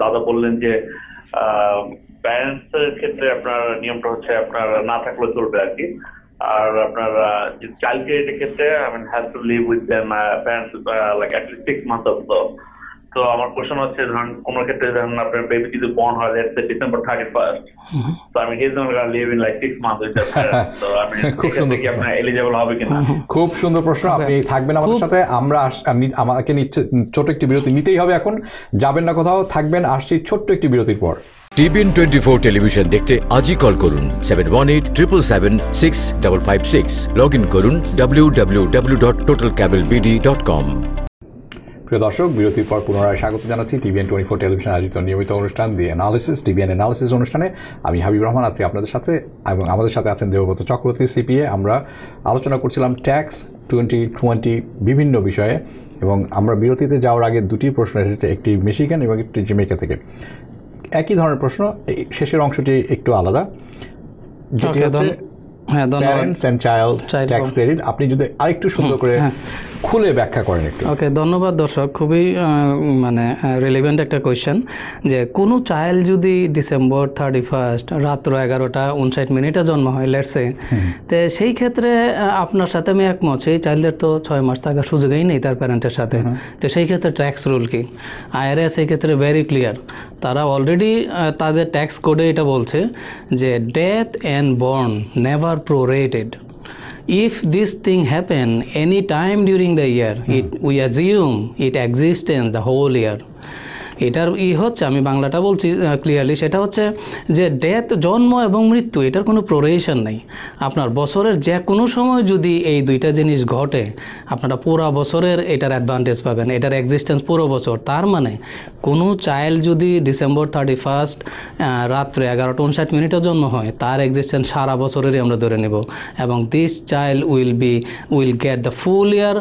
দাদা বললেন যে প্যারেন্টস এর ক্ষেত্রে আপনার নিয়মটা হচ্ছে আপনার না থাকলেও চলবে আর কি আর আপনার চাইল্ড কেয়ারের ক্ষেত্রে I mean have to live with them parents like at least six month of তো আমার কোশ্চেন হচ্ছে ধরুন কোন ক্ষেত্রে ধরুন আপনার বেবি যদি বর্ন হয় লেটস সে ডিসেম্বর 31 তো আমি লিভ ইন লাইক তো আমি খুব সুন্দর কি আপনার এলিজেবল হবে কিনা খুব সুন্দর প্রশ্ন আপনি থাকবেন আমাদের সাথে আমরা আমাকে ছোট একটি বিরতি নিতেই হবে এখন যাবেন না কোথাও থাকবেন আসছি ছোট্ট একটি বিরতির পর টিভিএন টোয়েন্টি ফোর টেলিভিশন দেখতে আজই কল করুন seven one eight triple seven six double five six log in করুন W W W dot total cable BD dot com প্রিয় দর্শক বিরতির পর পুনরায় স্বাগত জানাচ্ছি টিভিএন টোয়েন্টি ফোর টেলিভিশন আয়োজিত নিয়মিত অনুষ্ঠান দিয়ে অ্যানালিসিস টিভিএন অ্যানালিসিস অনুষ্ঠানে আমি হাবিব রহমান আছি আপনাদের সাথে এবং আমাদের সাথে আছেন দেবব্রত চক্রবর্তী সিপিএ আমরা আলোচনা করছিলাম ট্যাক্স টোয়েন্টি টোয়েন্টি বিভিন্ন বিষয়ে এবং আমরা বিরতিতে যাওয়ার আগে দুটি প্রশ্ন এসেছে একটি মিশিগান এবং একটি জিমেকা থেকে একই ধরনের প্রশ্ন শেষের অংশটি একটু আলাদা যেটি parents and child tax credit আপনি যদি আরেকটু সুন্দর করে হ্যাঁ। খুলে ব্যাখ্যা করেন একটু ওকে ধন্যবাদ দর্শক খুবই মানে রিলেভেন্ট একটা কোয়েশ্চেন যে কোনো চাইল্ড যদি ডিসেম্বর থার্টি ফার্স্ট রাত্র এগারোটা উনষাট মিনিটে জন্ম হয় লেটসে তো সেই ক্ষেত্রে আপনার সাথে আমি একমত সেই চাইল্ডের তো ছয় মাস থাকার সুযোগই নেই তার প্যারেন্টের সাথে তো সেই ক্ষেত্রে ট্যাক্স রুল কি আইআরএস সেই ক্ষেত্রে ভেরি ক্লিয়ার তারা অলরেডি তাদের ট্যাক্স কোডে এটা বলছে যে death and born never prorated if this thing happen any time during the year it we assume it existence the whole year এটার ই হচ্ছে আমি বাংলাটা বলছি ক্লিয়ারলি সেটা হচ্ছে যে ডেথ জন্ম এবং মৃত্যু এটার কোনো প্রোরেশন নেই আপনার বছরের যে কোনো সময় যদি এই দুইটা জিনিস ঘটে আপনারা পুরো বছরের এটার অ্যাডভান্টেজ পাবেন এটার এক্সিস্টেন্স পুরো বছর তার মানে কোনো চাইল্ড যদি ডিসেম্বর থার্টি ফার্স্ট রাত্রে এগারোটা উনষাট মিনিটের জন্ম হয় তার এক্সিস্টেন্স সারা বছরেরই আমরা ধরে নেব এবং this child will be will get the full year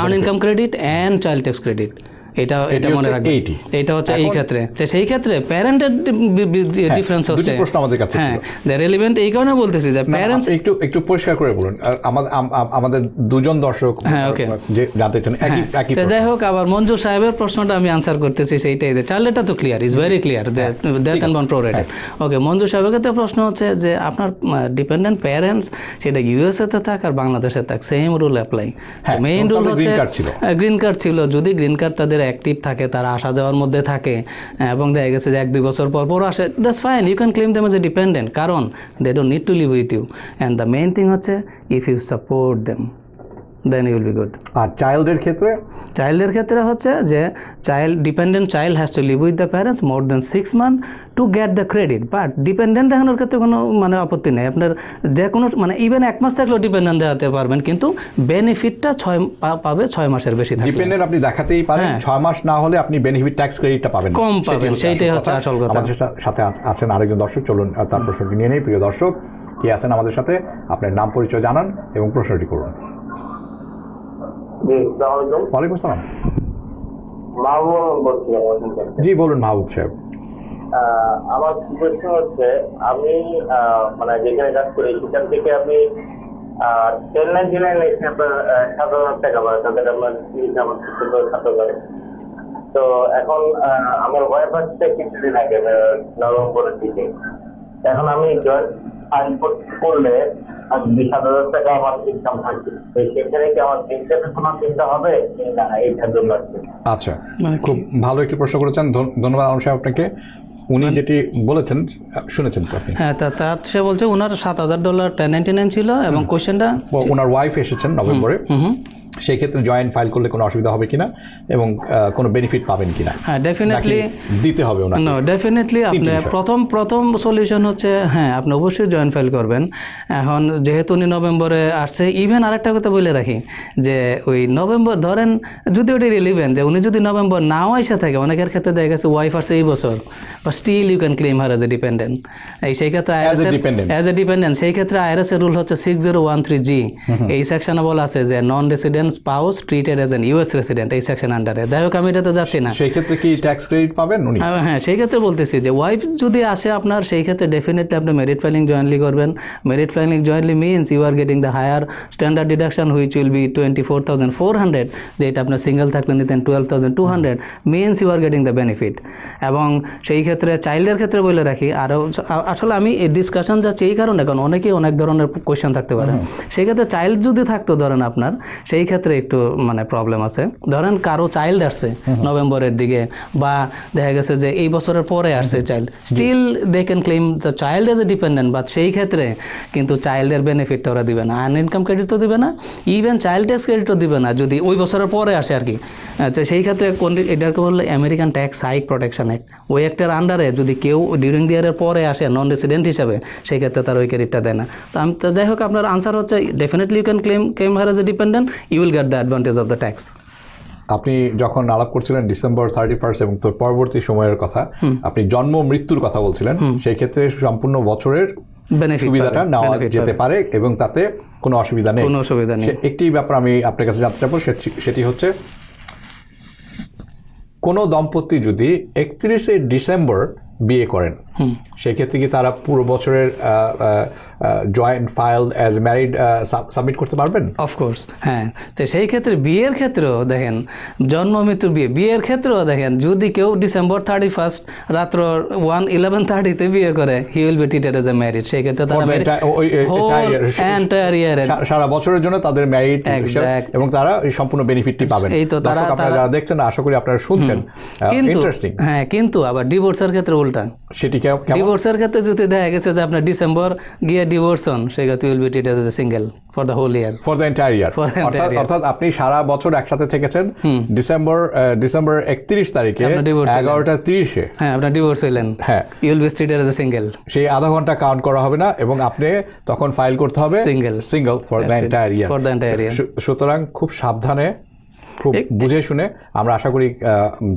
earn income credit and child tax credit এটা এটা মনে এটা হচ্ছে এই ক্ষেত্রে সেই ক্ষেত্রে প্যারেন্টের ডিফারেন্স হচ্ছে প্রশ্ন আমাদের কাছে হ্যাঁ রেলিভেন্ট এই কারণে বলতেছি যে প্যারেন্টস একটু একটু পরিষ্কার করে বলুন আমাদের আমাদের দুজন দর্শক হ্যাঁ ওকে যে জানতে চান একই হ্যাঁ। একই যাই হোক আবার মঞ্জু সাহেবের প্রশ্নটা আমি আনসার করতেছি সেইটাই যে তো clear is very clear that okay Manju সাহেবের প্রশ্ন হচ্ছে যে আপনার ডিপেন্ডেন্ট প্যারেন্টস সেটা তে থাক আর বাংলাদেশে থাক same rule apply main rule হচ্ছে গ্রিন হ্যাঁ, কার্ড ছিল যদি গ্রিন কার্ড তাদের অ্যাক্টিভ থাকে তারা আসা যাওয়ার মধ্যে থাকে এবং দেখা গেছে যে এক দুই বছর পর পরও আসে that's fine you can claim them as a dependent কারণ they don't need to live with you and the main thing হচ্ছে if you support them then you'll be good আর চাইল্ডের ক্ষেত্রে চাইল্ডের ক্ষেত্রে হচ্ছে যে child dependent child has to live with the parents more than six month to get the credit but dependent দেখানোর ক্ষেত্রে কোনো মানে আপত্তি নেই আপনার যে কোনো মানে ইভেন এক মাস থাকলেও ডিপেন্ডেন্ট দেখাতে পারবেন কিন্তু বেনিফিটটা ছয় পাবে ছয় মাসের বেশি ডিপেন্ডেন্ট আপনি দেখাতেই পারেন হ্যাঁ। ছয় মাস না হলে আপনি বেনিফিট ট্যাক্স ক্রেডিটটা পাবেন কম পাবেন সেইটাই হচ্ছে আসল কথা আমাদের সাথে আছেন আরেকজন দর্শক চলুন তার প্রশ্নটি নিয়ে নেই প্রিয় দর্শক কে আছেন আমাদের সাথে আপনার নাম পরিচয় জানান এবং প্রশ্নটি করুন জি বলুন মাহবুব সাহেব আমার প্রশ্ন হচ্ছে আমি মানে যেখানে কাজ করি সেখান থেকে আমি আপনার সাত হাজার টাকা আমার সাত হাজার তো এখন আমার ওয়াইফ আসছে কিছুদিন আগে নভেম্বরের দিকে এখন আমি জয়েন্ট আইন করলে বিশ হাজার টাকা আমার ইনকাম থাকবে সেখানে কি আমার ইনকামের কোনো চিন্তা হবে না এইটা জন্য আচ্ছা মানে খুব ভালো একটি প্রশ্ন করেছেন ধন্যবাদ আলম সাহেব আপনাকে উনি হ্যাঁ। যেটি বলেছেন শুনেছেন তো হ্যাঁ তা তার সে বলছে ওনার সাত হাজার ডলার টেন নাইনটি নাইন ছিল এবং কোয়েশ্চেনটা ওনার ওয়াইফ এসেছেন নভেম্বরে সেক্ষেত্রে জয়েন্ট ফাইল করলে কোনো অসুবিধা হবে কিনা এবং কোনো বেনিফিট পাবেন কিনা হ্যাঁ ডেফিনেটলি দিতে হবে না ডেফিনেটলি আপনি প্রথম প্রথম সলিউশন হচ্ছে হ্যাঁ আপনি অবশ্যই জয়েন্ট ফাইল করবেন এখন যেহেতু উনি নভেম্বরে আসছে ইভেন আরেকটা কথা বলে রাখি যে ওই নভেম্বর ধরেন যদি ওটি রিলিভেন যে উনি যদি নভেম্বর নাও এসে থাকে অনেকের ক্ষেত্রে দেখা গেছে ওয়াইফ আসছে এই বছর বা still you can claim her as a dependent এই সেই ক্ষেত্রে আইআরএস এজ এ ডিপেন্ডেন্ট সেই ক্ষেত্রে আইআরএস এর রুল হচ্ছে six zero one three G এই সেকশনে বলা আছে যে non resident spouse treated as an US resident এই সেকশন আন্ডারে যাই হোক আমি এটাতে যাচ্ছি না সেই ক্ষেত্রে কি ট্যাক্স ক্রেডিট পাবেন উনি হ্যাঁ সেই ক্ষেত্রে বলতেছি যে ওয়াইফ যদি আসে আপনার সেই ক্ষেত্রে ডেফিনেটলি আপনি মেরিট ফাইলিং জয়েন্টলি করবেন married filing jointly means you are getting the higher standard deduction which will be twenty four thousand four hundred যেটা আপনার সিঙ্গেল থাকলে নিতেন twelve thousand two hundred means you are getting the benefit এবং সেই ক্ষেত্রে চাইল্ডের ক্ষেত্রে বলে রাখি আরও আসলে আমি ডিসকাশন যাচ্ছি এই কারণে কারণ অনেকেই অনেক ধরনের কোয়েশ্চেন থাকতে পারে সেই ক্ষেত্রে চাইল্ড যদি থাকতো ধরেন আপনার সেই ক্ষেত্রে ক্ষেত্রে একটু মানে প্রবলেম আছে ধরেন কারো চাইল্ড আসছে নভেম্বরের দিকে বা দেখা গেছে যে এই বছরের পরে আসছে child still they can claim the child as a dependent but সেই ক্ষেত্রে কিন্তু চাইল্ডের বেনিফিটটা ওরা দিবে না আন ইনকাম ক্রেডিটও দিবে না ইভেন চাইল্ড ট্যাক্স ক্রেডিটও দিবে না যদি ওই বছরের পরে আসে আর কি আচ্ছা সেই ক্ষেত্রে কোন এটাকে বললে American tax hike protection act ওই অ্যাক্টের আন্ডারে যদি কেউ ডিউরিং দি ইয়ারের পরে আসে নন রেসিডেন্ট হিসাবে সেই ক্ষেত্রে তার ওই ক্রেডিটটা দেয় না তো আমি তো যাই হোক আপনার আনসার হচ্ছে definitely you can claim claim her as a dependent you will get the advantage of the tax. আপনি যখন আলাপ করছিলেন ডিসেম্বর থার্টি ফার্স্ট এবং তোর পরবর্তী সময়ের কথা আপনি জন্ম মৃত্যুর কথা বলছিলেন সেই ক্ষেত্রে সম্পূর্ণ বছরের সুবিধাটা নেওয়া যেতে পারে এবং তাতে কোনো অসুবিধা নেই কোনো অসুবিধা নেই একটি ব্যাপার আমি আপনার কাছে জানতে চাবো সেটি হচ্ছে কোনো দম্পতি যদি একত্রিশে ডিসেম্বর বিয়ে করেন সেক্ষেত্রে কি তারা পুরো বছরের joint file as married submit করতে পারবেন অফকোর্স হ্যাঁ তো সেই ক্ষেত্রে বিয়ের ক্ষেত্রেও দেখেন জন্ম মৃত্যুর বিয়ে বিয়ের ক্ষেত্রেও দেখেন যদি কেউ ডিসেম্বর থার্টি ফার্স্ট রাত্র ওয়ান ইলেভেন থার্টিতে বিয়ে করে he will be treated as a married সেই ক্ষেত্রে তারা সারা বছরের জন্য তাদের ম্যারিড এবং তারা এই সম্পূর্ণ বেনিফিটটি পাবেন এই তো তারা আপনারা যারা দেখছেন আশা করি আপনারা শুনছেন ইন্টারেস্টিং হ্যাঁ কিন্তু আবার ডিভোর্সের ক্ষেত্রে উল্টা সেটি ডিভোর্সের ক্ষেত্রে যদি দেখা গেছে যে আপনার ডিসেম্বর গিয়ে ডিভোর্সন হন will be treated as a single for the whole year for the entire year অর্থাৎ অর্থাৎ আপনি সারা বছর একসাথে থেকেছেন ডিসেম্বর ডিসেম্বর 31 তারিখে 11টা 30 এ হ্যাঁ আপনার ডিভোর্স হইলেন হ্যাঁ you'll be treated a single সেই আধা ঘন্টা কাউন্ট করা হবে না এবং আপনি তখন ফাইল করতে হবে single single for the entire year for the entire year সুতরাং খুব সাবধানে খুব বুঝে শুনে আমরা আশা করি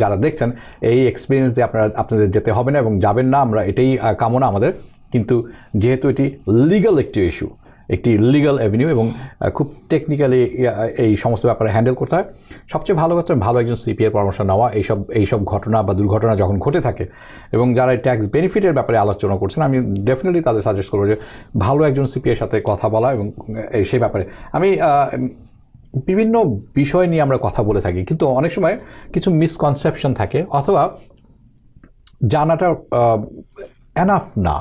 যারা দেখছেন এই এক্সপিরিয়েন্স দিয়ে আপনারা আপনাদের যেতে হবে না এবং যাবেন না আমরা এটাই কামনা আমাদের কিন্তু যেহেতু এটি লিগাল একটি ইস্যু একটি লিগাল অ্যাভিনিউ এবং খুব টেকনিক্যালি এই সমস্ত ব্যাপারে হ্যান্ডেল করতে হয় সবচেয়ে ভালো কথা ভালো একজন সিপিএর পরামর্শ নেওয়া এইসব এইসব ঘটনা বা দুর্ঘটনা যখন ঘটে থাকে এবং যারা ট্যাক্স বেনিফিটের ব্যাপারে আলোচনা করছেন আমি ডেফিনেটলি তাদের সাজেস্ট করবো যে ভালো একজন সিপিএর সাথে কথা বলা এবং সেই ব্যাপারে আমি বিভিন্ন বিষয় নিয়ে আমরা কথা বলে থাকি কিন্তু অনেক সময় কিছু মিসকনসেপশন থাকে অথবা জানাটা অ্যানাফ না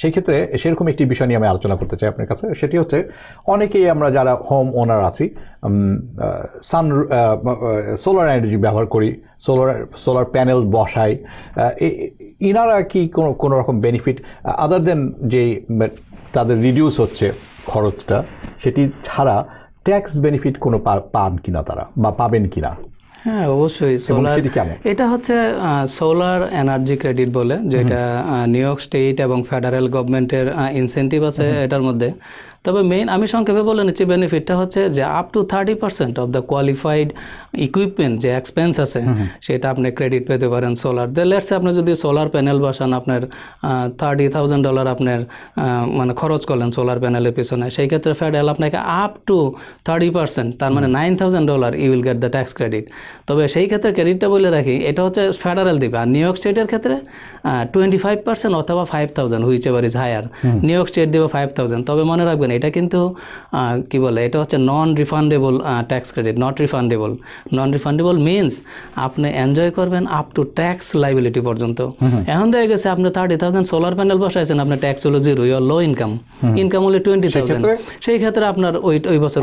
সেই ক্ষেত্রে সেরকম একটি বিষয় নিয়ে আমি আলোচনা করতে চাই আপনার কাছে সেটি হচ্ছে অনেকেই আমরা যারা হোম ওনার আছি সান সোলার এনার্জি ব্যবহার করি সোলার সোলার প্যানেল বসাই ইনারা কি কোনো কোনো রকম বেনিফিট আদার দেন যে তাদের রিডিউস হচ্ছে খরচটা সেটি ছাড়া ট্যাক্স বেনিফিট কোনো পান কিনা তারা বা পাবেন কিনা হ্যাঁ অবশ্যই সোলার এটা হচ্ছে সোলার এনার্জি ক্রেডিট বলে যেটা নিউ ইয়র্ক স্টেট এবং ফেডারেল গভর্নমেন্টের ইনসেন্টিভ আছে এটার মধ্যে তবে মেইন আমি সংক্ষেপে বলে নিচ্ছি বেনিফিটটা হচ্ছে যে up to thirty percent of the qualified equipment যে এক্সপেন্স আছে সেটা আপনি ক্রেডিট পেতে পারেন সোলার দে লেটসে আপনি যদি সোলার প্যানেল বসান আপনার থার্টি থাউজেন্ড ডলার আপনার মানে খরচ করলেন সোলার প্যানেলের পিছনে সেই ক্ষেত্রে ফেডারেল আপনাকে আপ টু থার্টি পার্সেন্ট তার মানে nine thousand dollar you will get the tax credit তবে সেই ক্ষেত্রে ক্রেডিটটা বলে রাখি এটা হচ্ছে ফেডারেল দিবে আর নিউ ইয়র্ক স্টেটের ক্ষেত্রে টোয়েন্টি ফাইভ পার্সেন্ট অথবা five thousand whichever is higher New York state দেবে ফাইভ থাউজেন্ড তবে মনে রাখবেন এটা কিন্তু কি বলে এটা হচ্ছে non refundable tax credit not refundable non refundable means আপনি এনজয় করবেন আপ টু ট্যাক্স লাইবিলিটি পর্যন্ত এখন দেখা গেছে আপনি থার্টি থাউজেন্ড সোলার প্যানেল বসাইছেন আপনার ট্যাক্স হলো zero year low income income হলে টোয়েন্টি থাউজেন্ড সেই ক্ষেত্রে আপনার ওই ওই বছর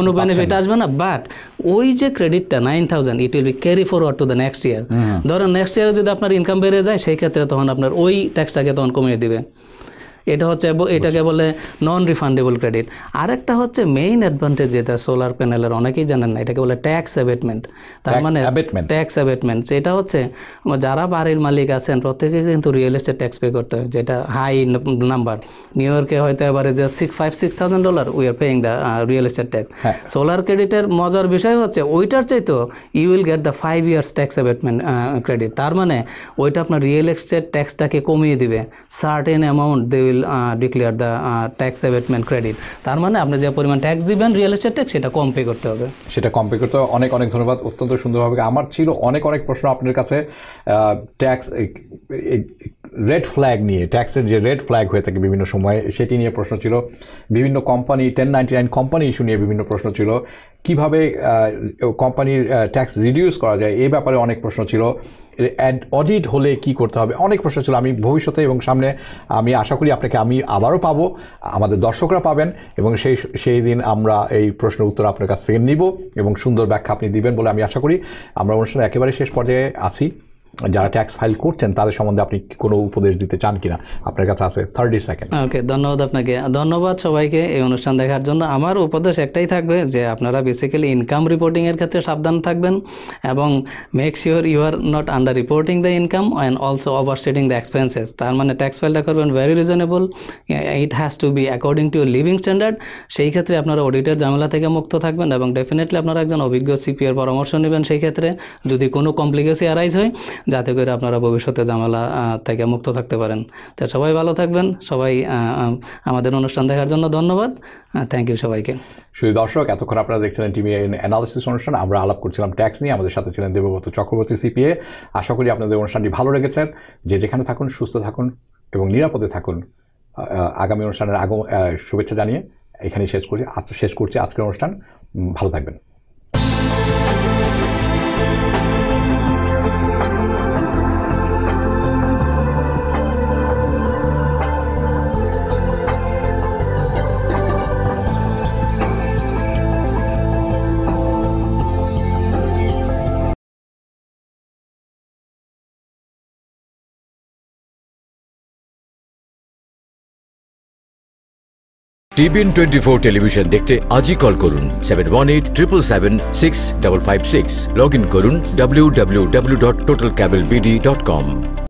কোনো বেনিফিট আসবে না বাট ওই যে ক্রেডিটটা nine thousand it will be carry forward to the next year ধরেন নেক্সট ইয়ারে যদি আপনার ইনকাম বেড়ে যায় সেই ক্ষেত্রে তখন আপনার ওই ট্যাক্সটাকে তখন কমিয়ে দিবে এটা হচ্ছে এটাকে বলে নন রিফান্ডেবল ক্রেডিট আরেকটা হচ্ছে মেইন অ্যাডভান্টেজ যেটা সোলার প্যানেলের অনেকেই জানেন না এটাকে বলে ট্যাক্স অ্যাবেটমেন্ট তার মানে ট্যাক্স অ্যাবেটমেন্ট সেটা হচ্ছে যারা বাড়ির মালিক আছেন প্রত্যেকে কিন্তু রিয়েল এস্টেট ট্যাক্স পে করতে হয় যেটা হাই নাম্বার নিউ ইয়র্কে হয়তো এবারে যে six five six thousand dollar we are paying the real estate tax solar ক্রেডিটের মজার বিষয় হচ্ছে ওইটার চাইতো you will get the five years tax abatement credit তার মানে ওইটা আপনার রিয়েল এস্টেট ট্যাক্সটাকে কমিয়ে দিবে certain amount they will will declare the tax abatement credit তার মানে আপনি যে পরিমাণ ট্যাক্স দিবেন রিয়েল এস্টেট ট্যাক্স সেটা কম পে করতে হবে সেটা কম পে করতে হবে অনেক অনেক ধন্যবাদ অত্যন্ত সুন্দরভাবে আমার ছিল অনেক অনেক প্রশ্ন আপনার কাছে ট্যাক্স রেড ফ্ল্যাগ নিয়ে ট্যাক্সের যে রেড ফ্ল্যাগ হয়ে থাকে বিভিন্ন সময়ে সেটি নিয়ে প্রশ্ন ছিল বিভিন্ন company ten ninety nine company issue নিয়ে বিভিন্ন প্রশ্ন ছিল কিভাবে কোম্পানির ট্যাক্স রিডিউস করা যায় এই ব্যাপারে অনেক প্রশ্ন ছিল অডিট হলে কি করতে হবে অনেক প্রশ্ন ছিল আমি ভবিষ্যতে এবং সামনে আমি আশা করি আপনাকে আমি আবারও পাবো আমাদের দর্শকরা পাবেন এবং সেই সেই দিন আমরা এই প্রশ্নের উত্তর আপনার কাছ থেকে নিব এবং সুন্দর ব্যাখ্যা আপনি দিবেন বলে আমি আশা করি আমরা অনুষ্ঠানে একেবারে শেষ পর্যায়ে আছি যারা ট্যাক্স ফাইল করছেন তাদের সম্বন্ধে আপনি কোনো উপদেশ দিতে চান কিনা আপনার কাছে আছে থার্টি সেকেন্ড ওকে ধন্যবাদ আপনাকে ধন্যবাদ সবাইকে এই অনুষ্ঠান দেখার জন্য আমার উপদেশ একটাই থাকবে যে আপনারা বেসিক্যালি ইনকাম রিপোর্টিংয়ের ক্ষেত্রে সাবধান থাকবেন এবং make sure you are not under reporting the income and also overstating the expenses তার মানে ট্যাক্স ফাইলটা করবেন very reasonable it has to be according to your living standard সেই ক্ষেত্রে আপনারা অডিটের ঝামেলা থেকে মুক্ত থাকবেন এবং ডেফিনেটলি আপনারা একজন অভিজ্ঞ সিপিএর পরামর্শ নেবেন সেই ক্ষেত্রে যদি কোনো কমপ্লিকেসি অ্যারাইজ হয় যাতে করে আপনারা ভবিষ্যতে জামালা থেকে মুক্ত থাকতে পারেন তো সবাই ভালো থাকবেন সবাই আমাদের অনুষ্ঠান দেখার জন্য ধন্যবাদ থ্যাংক ইউ সবাইকে শুধু দর্শক এতক্ষণ আপনারা দেখছিলেন টিমি অ্যানালিসিস অনুষ্ঠান আমরা আলাপ করছিলাম ট্যাক্স নিয়ে আমাদের সাথে ছিলেন দেবব্রত চক্রবর্তী সিপিএ আশা করি আপনাদের অনুষ্ঠানটি ভালো লেগেছে যে যেখানে থাকুন সুস্থ থাকুন এবং নিরাপদে থাকুন আগামী অনুষ্ঠানের আগ শুভেচ্ছা জানিয়ে এখানেই শেষ করছি আজ শেষ করছি আজকের অনুষ্ঠান ভালো থাকবেন টিবিএন টোয়েন্টি ফোর টেলিভিশন দেখতে আজই কল করুন seven one eight triple seven six double five six log in করুন W W W dot total cable BD dot কম